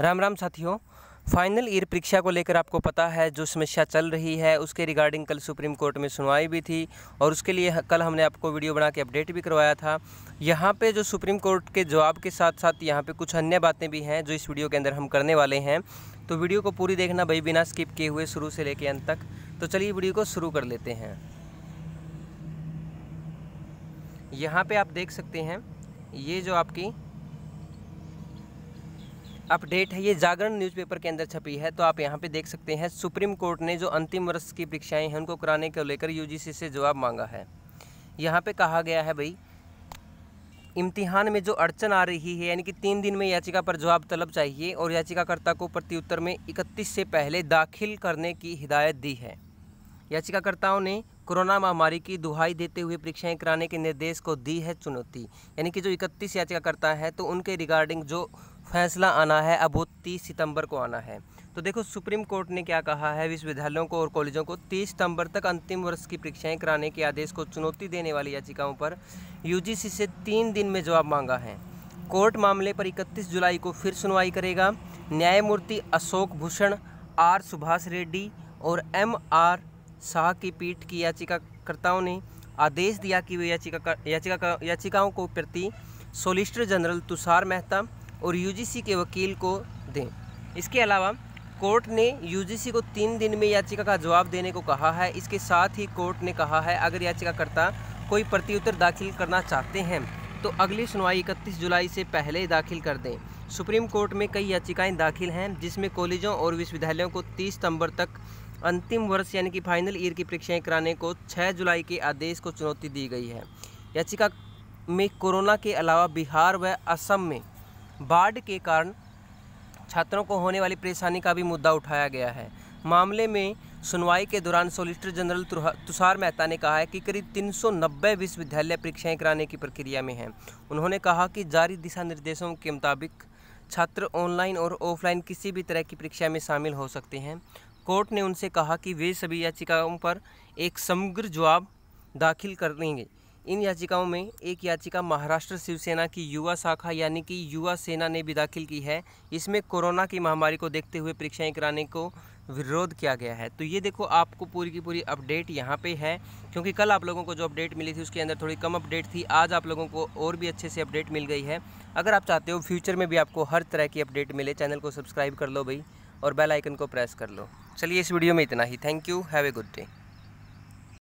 राम राम साथियों final year परीक्षा को लेकर आपको पता है जो समस्या चल रही है उसके रिगार्डिंग कल सुप्रीम कोर्ट में सुनवाई भी थी और उसके लिए कल हमने आपको वीडियो बना के अपडेट भी करवाया था यहाँ पे जो सुप्रीम कोर्ट के जवाब के साथ साथ यहाँ पे कुछ अन्य बातें भी हैं जो इस वीडियो के अंदर हम करने वाले हैं तो वीडियो को पूरी देखना भाई बिना स्किप किए हुए शुरू से लेके अंत तक तो चलिए वीडियो को शुरू कर लेते हैं यहाँ पर आप देख सकते हैं ये जो आपकी अपडेट है ये जागरण न्यूज़पेपर के अंदर छपी है तो आप यहाँ पे देख सकते हैं सुप्रीम कोर्ट ने जो अंतिम वर्ष की परीक्षाएं हैं उनको कराने को लेकर यूजीसी से जवाब मांगा है यहाँ पे कहा गया है भाई इम्तिहान में जो अड़चन आ रही है यानी कि तीन दिन में याचिका पर जवाब तलब चाहिए और याचिकाकर्ता को प्रत्युत्तर में इकतीस से पहले दाखिल करने की हिदायत दी है याचिकाकर्ताओं ने कोरोना महामारी की दुहाई देते हुए परीक्षाएं कराने के निर्देश को दी है चुनौती यानी कि जो इकतीस याचिकाकर्ता है तो उनके रिगार्डिंग जो फैसला आना है अब वो तीस सितंबर को आना है तो देखो सुप्रीम कोर्ट ने क्या कहा है विश्वविद्यालयों को और कॉलेजों को 30 सितंबर तक अंतिम वर्ष की परीक्षाएं कराने के आदेश को चुनौती देने वाली याचिकाओं पर यूजीसी से तीन दिन में जवाब मांगा है कोर्ट मामले पर 31 जुलाई को फिर सुनवाई करेगा न्यायमूर्ति अशोक भूषण आर सुभाष रेड्डी और एम आर शाह की पीठ की याचिकाकर्ताओं ने आदेश दिया कि वे याचिका याचिका याचिकाओं को प्रति सोलिसिटर जनरल तुषार मेहता और यूजीसी के वकील को दें इसके अलावा कोर्ट ने यूजीसी को तीन दिन में याचिका का जवाब देने को कहा है इसके साथ ही कोर्ट ने कहा है अगर याचिकाकर्ता कोई प्रत्युत्तर दाखिल करना चाहते हैं तो अगली सुनवाई इकतीस जुलाई से पहले दाखिल कर दें सुप्रीम कोर्ट में कई याचिकाएं दाखिल हैं जिसमें कॉलेजों और विश्वविद्यालयों को 30 सितंबर तक अंतिम वर्ष यानी कि फाइनल ईयर की परीक्षाएं कराने को 6 जुलाई के आदेश को चुनौती दी गई है याचिका में कोरोना के अलावा बिहार व असम में बाढ़ के कारण छात्रों को होने वाली परेशानी का भी मुद्दा उठाया गया है मामले में सुनवाई के दौरान सोलिसिटर जनरल तुषार मेहता ने कहा है कि करीब 390 विश्वविद्यालय परीक्षाएं कराने की प्रक्रिया में हैं उन्होंने कहा कि जारी दिशा निर्देशों के मुताबिक छात्र ऑनलाइन और ऑफलाइन किसी भी तरह की परीक्षा में शामिल हो सकते हैं कोर्ट ने उनसे कहा कि वे सभी याचिकाओं पर एक समग्र जवाब दाखिल करेंगे इन याचिकाओं में एक याचिका महाराष्ट्र शिवसेना की युवा शाखा यानी कि युवा सेना ने भी दाखिल की है इसमें कोरोना की महामारी को देखते हुए परीक्षाएं कराने को विरोध किया गया है तो ये देखो आपको पूरी की पूरी अपडेट यहाँ पे है क्योंकि कल आप लोगों को जो अपडेट मिली थी उसके अंदर थोड़ी कम अपडेट थी आज आप लोगों को और भी अच्छे से अपडेट मिल गई है अगर आप चाहते हो फ्यूचर में भी आपको हर तरह की अपडेट मिले चैनल को सब्सक्राइब कर लो भाई और बेलाइकन को प्रेस कर लो चलिए इस वीडियो में इतना ही thank you have a good day